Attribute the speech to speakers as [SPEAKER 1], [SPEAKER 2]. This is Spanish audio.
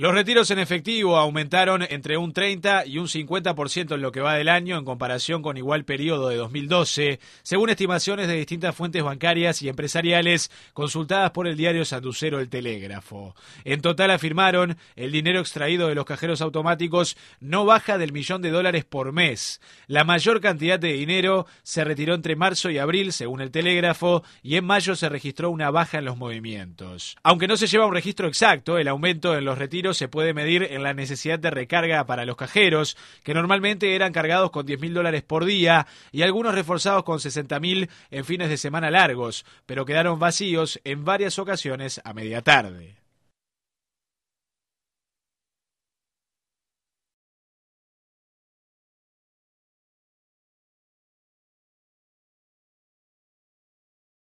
[SPEAKER 1] Los retiros en efectivo aumentaron
[SPEAKER 2] entre un 30 y un 50% en lo que va del año en comparación con igual periodo de 2012, según estimaciones de distintas fuentes bancarias y empresariales consultadas por el diario Sanducero El Telégrafo. En total afirmaron, el dinero extraído de los cajeros automáticos no baja del millón de dólares por mes. La mayor cantidad de dinero se retiró entre marzo y abril, según El Telégrafo, y en mayo se registró una baja en los movimientos. Aunque no se lleva un registro exacto, el aumento en los retiros se puede medir en la necesidad de recarga para los cajeros, que normalmente eran cargados con 10 mil dólares por día y algunos reforzados con 60 mil en fines de semana largos, pero quedaron vacíos en varias ocasiones
[SPEAKER 1] a media tarde.